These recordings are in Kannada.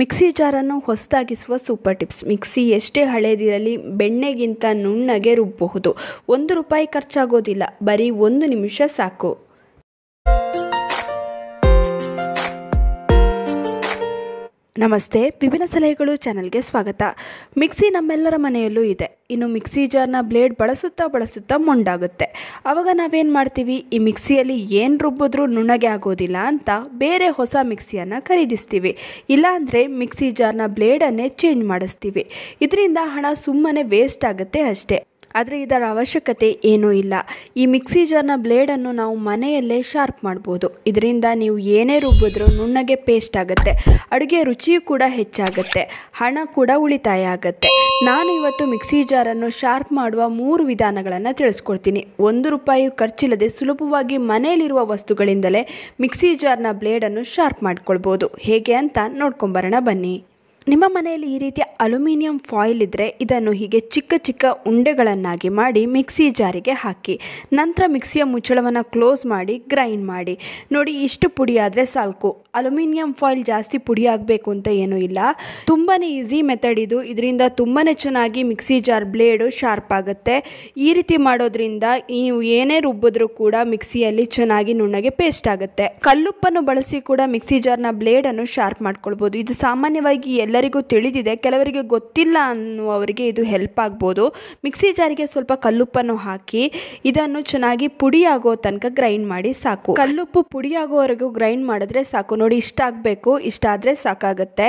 ಮಿಕ್ಸಿ ಜಾರನ್ನು ಹೊಸದಾಗಿಸುವ ಸೂಪರ್ ಟಿಪ್ಸ್ ಮಿಕ್ಸಿ ಎಷ್ಟೇ ಹಳೇದಿರಲಿ ಬೆಣ್ಣೆಗಿಂತ ನುಣ್ಣಗೆ ರುಬ್ಬಬಹುದು ಒಂದು ರೂಪಾಯಿ ಖರ್ಚಾಗೋದಿಲ್ಲ ಬರೀ ಒಂದು ನಿಮಿಷ ಸಾಕು ನಮಸ್ತೆ ವಿಭಿನ್ನ ಸಲಹೆಗಳು ಚಾನಲ್ಗೆ ಸ್ವಾಗತ ಮಿಕ್ಸಿ ನಮ್ಮೆಲ್ಲರ ಮನೆಯಲ್ಲೂ ಇದೆ ಇನ್ನು ಮಿಕ್ಸಿ ಜಾರ್ನ ಬ್ಲೇಡ್ ಬಳಸುತ್ತಾ ಬಳಸುತ್ತಾ ಮೊಂಡಾಗುತ್ತೆ ಆವಾಗ ನಾವೇನು ಮಾಡ್ತೀವಿ ಈ ಮಿಕ್ಸಿಯಲ್ಲಿ ಏನು ರುಬ್ಬಿದ್ರೂ ನುಣಗೆ ಆಗೋದಿಲ್ಲ ಅಂತ ಬೇರೆ ಹೊಸ ಮಿಕ್ಸಿಯನ್ನು ಖರೀದಿಸ್ತೀವಿ ಇಲ್ಲಾಂದರೆ ಮಿಕ್ಸಿ ಜಾರ್ನ ಬ್ಲೇಡನ್ನೇ ಚೇಂಜ್ ಮಾಡಿಸ್ತೀವಿ ಇದರಿಂದ ಹಣ ಸುಮ್ಮನೆ ವೇಸ್ಟ್ ಆಗುತ್ತೆ ಅಷ್ಟೇ ಆದರೆ ಇದರ ಅವಶ್ಯಕತೆ ಏನೂ ಇಲ್ಲ ಈ ಮಿಕ್ಸಿ ಜಾರ್ನ ಬ್ಲೇಡನ್ನು ನಾವು ಮನೆಯಲ್ಲೇ ಶಾರ್ಪ್ ಮಾಡ್ಬೋದು ಇದರಿಂದ ನೀವು ಏನೇ ರುಬ್ಬಿದ್ರೂ ನುಣ್ಣಗೆ ಪೇಸ್ಟ್ ಆಗುತ್ತೆ ಅಡುಗೆ ರುಚಿಯೂ ಕೂಡ ಹೆಚ್ಚಾಗುತ್ತೆ ಹಣ ಕೂಡ ಉಳಿತಾಯ ಆಗುತ್ತೆ ನಾನು ಇವತ್ತು ಮಿಕ್ಸಿ ಜಾರನ್ನು ಶಾರ್ಪ್ ಮಾಡುವ ಮೂರು ವಿಧಾನಗಳನ್ನು ತಿಳಿಸ್ಕೊಡ್ತೀನಿ ಒಂದು ರೂಪಾಯಿ ಖರ್ಚಿಲ್ಲದೆ ಸುಲಭವಾಗಿ ಮನೆಯಲ್ಲಿರುವ ವಸ್ತುಗಳಿಂದಲೇ ಮಿಕ್ಸಿ ಜಾರ್ನ ಬ್ಲೇಡನ್ನು ಶಾರ್ಪ್ ಮಾಡ್ಕೊಳ್ಬೋದು ಹೇಗೆ ಅಂತ ನೋಡ್ಕೊಂಬರೋಣ ಬನ್ನಿ ನಿಮ್ಮ ಮನೆಯಲ್ಲಿ ಈ ರೀತಿಯ ಅಲ್ಯೂಮಿನಿಯಂ ಫಾಯಿಲ್ ಇದ್ದರೆ ಇದನ್ನು ಹೀಗೆ ಚಿಕ್ಕ ಚಿಕ್ಕ ಉಂಡೆಗಳನ್ನಾಗಿ ಮಾಡಿ ಮಿಕ್ಸಿ ಜಾರಿಗೆ ಹಾಕಿ ನಂತರ ಮಿಕ್ಸಿಯ ಮುಚ್ಚಳವನ್ನು ಕ್ಲೋಸ್ ಮಾಡಿ ಗ್ರೈಂಡ್ ಮಾಡಿ ನೋಡಿ ಇಷ್ಟು ಪುಡಿ ಆದರೆ ಸಾಕು ಅಲ್ಯೂಮಿನಿಯಂ ಫಾಯಿಲ್ ಜಾಸ್ತಿ ಪುಡಿ ಆಗಬೇಕು ಅಂತ ಏನೂ ಇಲ್ಲ ತುಂಬಾ ಈಸಿ ಮೆಥಡ್ ಇದು ಇದರಿಂದ ತುಂಬಾ ಚೆನ್ನಾಗಿ ಮಿಕ್ಸಿ ಜಾರ್ ಬ್ಲೇಡು ಶಾರ್ಪ್ ಆಗುತ್ತೆ ಈ ರೀತಿ ಮಾಡೋದ್ರಿಂದ ನೀವು ಏನೇ ರುಬ್ಬಿದ್ರೂ ಕೂಡ ಮಿಕ್ಸಿಯಲ್ಲಿ ಚೆನ್ನಾಗಿ ನುಣ್ಣಗೆ ಪೇಸ್ಟ್ ಆಗುತ್ತೆ ಕಲ್ಲುಪ್ಪನ್ನು ಬಳಸಿ ಕೂಡ ಮಿಕ್ಸಿ ಜಾರ್ನ ಬ್ಲೇಡನ್ನು ಶಾರ್ಪ್ ಮಾಡ್ಕೊಳ್ಬೋದು ಇದು ಸಾಮಾನ್ಯವಾಗಿ ಎಲ್ಲ ಎಲ್ಲರಿಗೂ ತಿಳಿದಿದೆ ಕೆಲವರಿಗೆ ಗೊತ್ತಿಲ್ಲ ಅನ್ನುವರಿಗೆ ಇದು ಹೆಲ್ಪ್ ಆಗ್ಬೋದು ಮಿಕ್ಸಿ ಜಾರಿಗೆ ಸ್ವಲ್ಪ ಕಲ್ಲುಪ್ಪನ್ನು ಹಾಕಿ ಇದನ್ನು ಚೆನ್ನಾಗಿ ಪುಡಿಯಾಗೋ ತನಕ ಗ್ರೈಂಡ್ ಮಾಡಿ ಸಾಕು ಕಲ್ಲುಪ್ಪು ಪುಡಿಯಾಗೋವರೆಗೂ ಗ್ರೈಂಡ್ ಮಾಡಿದ್ರೆ ಸಾಕು ನೋಡಿ ಇಷ್ಟ ಆಗಬೇಕು ಇಷ್ಟ ಆದರೆ ಸಾಕಾಗುತ್ತೆ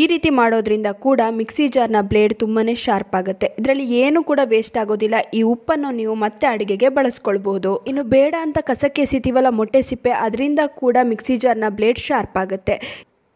ಈ ರೀತಿ ಮಾಡೋದ್ರಿಂದ ಕೂಡ ಮಿಕ್ಸಿ ಜಾರ್ನ ಬ್ಲೇಡ್ ತುಂಬಾ ಶಾರ್ಪ್ ಆಗುತ್ತೆ ಇದರಲ್ಲಿ ಏನು ಕೂಡ ವೇಸ್ಟ್ ಆಗೋದಿಲ್ಲ ಈ ಉಪ್ಪನ್ನು ನೀವು ಮತ್ತೆ ಅಡುಗೆಗೆ ಬಳಸ್ಕೊಳ್ಬಹುದು ಇನ್ನು ಬೇಡ ಅಂತ ಕಸಕ್ಕೆ ಎಸೀತಿವಲ್ಲ ಮೊಟ್ಟೆ ಸಿಪ್ಪೆ ಅದರಿಂದ ಕೂಡ ಮಿಕ್ಸಿ ಜಾರ್ನ ಬ್ಲೇಡ್ ಶಾರ್ಪ್ ಆಗುತ್ತೆ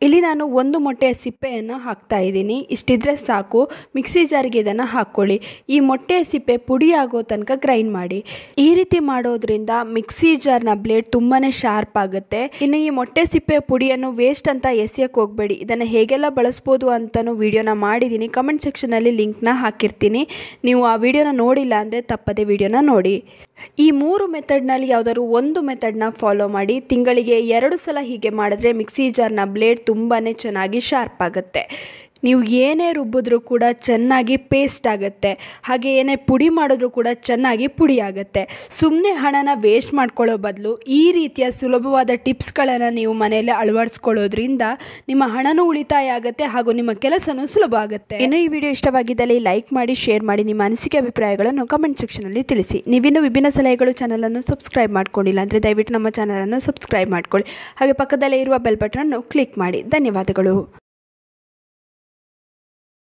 ಇಲ್ಲಿ ನಾನು ಒಂದು ಮೊಟ್ಟೆಯ ಸಿಪ್ಪೆಯನ್ನು ಹಾಕ್ತಾ ಇದ್ದೀನಿ ಇಷ್ಟಿದ್ರೆ ಸಾಕು ಮಿಕ್ಸಿ ಜಾರ್ಗೆ ಇದನ್ನು ಹಾಕ್ಕೊಳ್ಳಿ ಈ ಮೊಟ್ಟೆಯ ಸಿಪ್ಪೆ ಪುಡಿ ಆಗೋ ತನಕ ಗ್ರೈಂಡ್ ಮಾಡಿ ಈ ರೀತಿ ಮಾಡೋದ್ರಿಂದ ಮಿಕ್ಸಿ ಜಾರ್ನ ಬ್ಲೇಡ್ ತುಂಬಾ ಶಾರ್ಪ್ ಆಗುತ್ತೆ ಇನ್ನು ಈ ಮೊಟ್ಟೆ ಸಿಪ್ಪೆಯ ಪುಡಿಯನ್ನು ವೇಸ್ಟ್ ಅಂತ ಎಸೆಯಕ್ಕೆ ಹೋಗ್ಬೇಡಿ ಇದನ್ನು ಹೇಗೆಲ್ಲ ಬಳಸ್ಬೋದು ಅಂತಲೂ ವಿಡಿಯೋನ ಮಾಡಿದ್ದೀನಿ ಕಮೆಂಟ್ ಸೆಕ್ಷನಲ್ಲಿ ಲಿಂಕ್ನ ಹಾಕಿರ್ತೀನಿ ನೀವು ಆ ವಿಡಿಯೋನ ನೋಡಿಲ್ಲ ಅಂದರೆ ತಪ್ಪದೆ ವಿಡಿಯೋನ ನೋಡಿ ಈ ಮೂರು ಮೆಥಡ್ನಲ್ಲಿ ಯಾವುದಾದ್ರು ಒಂದು ಮೆಥಡ್ನ ಫಾಲೋ ಮಾಡಿ ತಿಂಗಳಿಗೆ ಎರಡು ಸಲ ಹೀಗೆ ಮಾಡಿದ್ರೆ ಮಿಕ್ಸಿ ಜಾರ್ನ ಬ್ಲೇಡ್ ತುಂಬಾ ಚೆನ್ನಾಗಿ ಶಾರ್ಪ್ ಆಗುತ್ತೆ ನೀವು ಏನೇ ರುಬ್ಬಿದ್ರೂ ಕೂಡ ಚೆನ್ನಾಗಿ ಪೇಸ್ಟ್ ಆಗುತ್ತೆ ಹಾಗೆ ಏನೇ ಪುಡಿ ಮಾಡಿದ್ರೂ ಕೂಡ ಚೆನ್ನಾಗಿ ಪುಡಿ ಆಗುತ್ತೆ ಸುಮ್ಮನೆ ಹಣನ ವೇಸ್ಟ್ ಮಾಡ್ಕೊಳ್ಳೋ ಬದಲು ಈ ರೀತಿಯ ಸುಲಭವಾದ ಟಿಪ್ಸ್ಗಳನ್ನು ನೀವು ಮನೆಯಲ್ಲಿ ಅಳವಡಿಸ್ಕೊಳ್ಳೋದ್ರಿಂದ ನಿಮ್ಮ ಹಣನೂ ಉಳಿತಾಯ ಆಗುತ್ತೆ ಹಾಗೂ ನಿಮ್ಮ ಕೆಲಸನೂ ಸುಲಭ ಆಗುತ್ತೆ ಏನೋ ಈ ವಿಡಿಯೋ ಇಷ್ಟವಾಗಿದ್ದಲ್ಲಿ ಲೈಕ್ ಮಾಡಿ ಶೇರ್ ಮಾಡಿ ನಿಮ್ಮ ಅನಿಸಿಕೆ ಅಭಿಪ್ರಾಯಗಳನ್ನು ಕಮೆಂಟ್ ಸೆಕ್ಷನಲ್ಲಿ ತಿಳಿಸಿ ನೀವಿನ್ನು ವಿಭಿನ್ನ ಸಲಹೆಗಳು ಚಾನಲನ್ನು ಸಬ್ಸ್ಕ್ರೈಬ್ ಮಾಡ್ಕೊಂಡಿಲ್ಲ ಅಂದರೆ ದಯವಿಟ್ಟು ನಮ್ಮ ಚಾನಲನ್ನು ಸಬ್ಸ್ಕ್ರೈಬ್ ಮಾಡ್ಕೊಳ್ಳಿ ಹಾಗೆ ಪಕ್ಕದಲ್ಲೇ ಇರುವ ಬೆಲ್ ಬಟನನ್ನು ಕ್ಲಿಕ್ ಮಾಡಿ ಧನ್ಯವಾದಗಳು